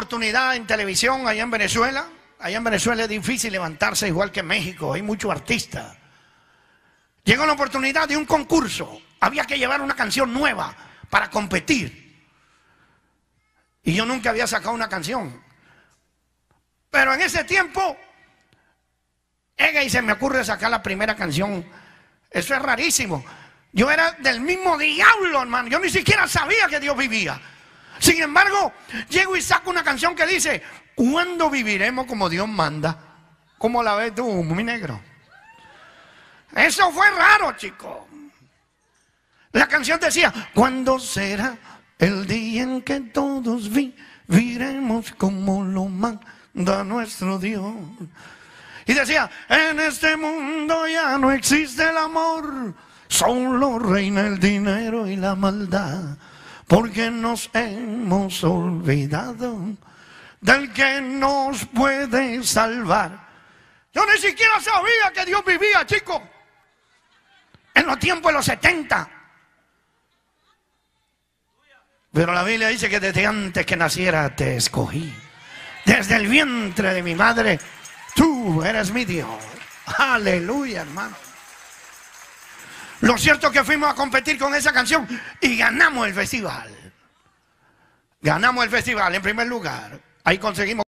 oportunidad en televisión allá en Venezuela. Allá en Venezuela es difícil levantarse igual que en México, hay muchos artistas. Llegó la oportunidad de un concurso, había que llevar una canción nueva para competir. Y yo nunca había sacado una canción. Pero en ese tiempo, ega y se me ocurre sacar la primera canción. Eso es rarísimo. Yo era del mismo diablo, hermano. Yo ni siquiera sabía que Dios vivía. Sin embargo, llego y saco una canción que dice, ¿cuándo viviremos como Dios manda? como la ves tú, mi negro? Eso fue raro, chico. La canción decía, ¿cuándo será el día en que todos viviremos como lo manda nuestro Dios? Y decía, en este mundo ya no existe el amor, solo reina el dinero y la maldad porque nos hemos olvidado del que nos puede salvar. Yo ni siquiera sabía que Dios vivía, chico, en los tiempos de los 70. Pero la Biblia dice que desde antes que naciera te escogí. Desde el vientre de mi madre, tú eres mi Dios. Aleluya, hermano. Lo cierto es que fuimos a competir con esa canción y ganamos el festival. Ganamos el festival en primer lugar. Ahí conseguimos...